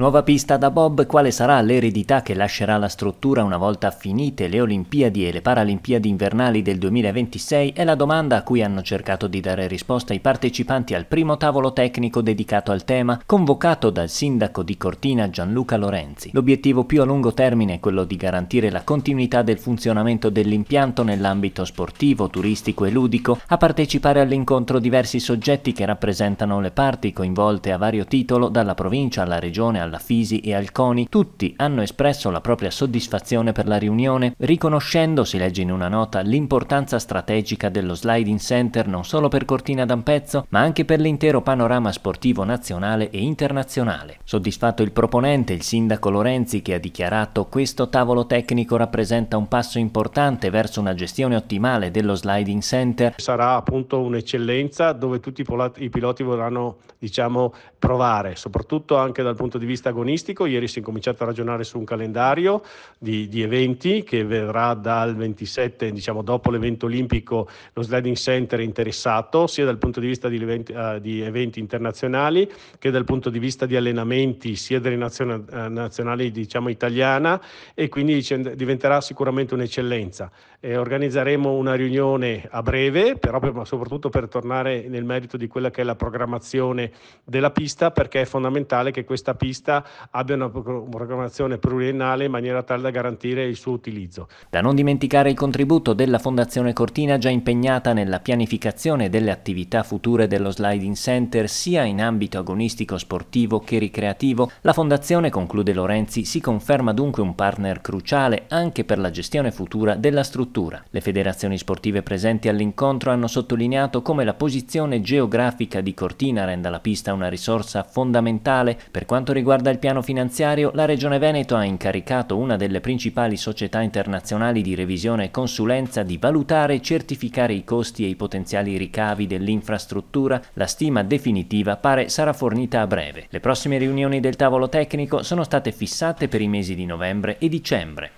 Nuova pista da Bob, quale sarà l'eredità che lascerà la struttura una volta finite le Olimpiadi e le Paralimpiadi invernali del 2026 è la domanda a cui hanno cercato di dare risposta i partecipanti al primo tavolo tecnico dedicato al tema, convocato dal sindaco di Cortina Gianluca Lorenzi. L'obiettivo più a lungo termine è quello di garantire la continuità del funzionamento dell'impianto nell'ambito sportivo, turistico e ludico, a partecipare all'incontro diversi soggetti che rappresentano le parti coinvolte a vario titolo dalla provincia alla regione al alla Fisi e al CONI, tutti hanno espresso la propria soddisfazione per la riunione, riconoscendo, si legge in una nota, l'importanza strategica dello sliding center non solo per Cortina d'Ampezzo, ma anche per l'intero panorama sportivo nazionale e internazionale. Soddisfatto il proponente, il sindaco Lorenzi, che ha dichiarato questo tavolo tecnico rappresenta un passo importante verso una gestione ottimale dello sliding center. Sarà appunto un'eccellenza dove tutti i piloti vorranno diciamo, provare, soprattutto anche dal punto di vista vista agonistico, ieri si è cominciato a ragionare su un calendario di, di eventi che verrà dal 27, diciamo dopo l'evento olimpico, lo sliding center interessato, sia dal punto di vista di eventi, uh, di eventi internazionali che dal punto di vista di allenamenti, sia delle nazion- eh, nazionali diciamo, italiana e quindi diventerà sicuramente un'eccellenza. Eh, organizzeremo una riunione a breve, però per, ma soprattutto per tornare nel merito di quella che è la programmazione della pista, perché è fondamentale che questa pista vista abbia una programmazione pluriennale in maniera tale da garantire il suo utilizzo. Da non dimenticare il contributo della Fondazione Cortina già impegnata nella pianificazione delle attività future dello Sliding Center sia in ambito agonistico sportivo che ricreativo, la Fondazione, conclude Lorenzi, si conferma dunque un partner cruciale anche per la gestione futura della struttura. Le federazioni sportive presenti all'incontro hanno sottolineato come la posizione geografica di Cortina renda la pista una risorsa fondamentale per quanto riguarda riguarda il piano finanziario, la Regione Veneto ha incaricato una delle principali società internazionali di revisione e consulenza di valutare e certificare i costi e i potenziali ricavi dell'infrastruttura. La stima definitiva pare sarà fornita a breve. Le prossime riunioni del tavolo tecnico sono state fissate per i mesi di novembre e dicembre.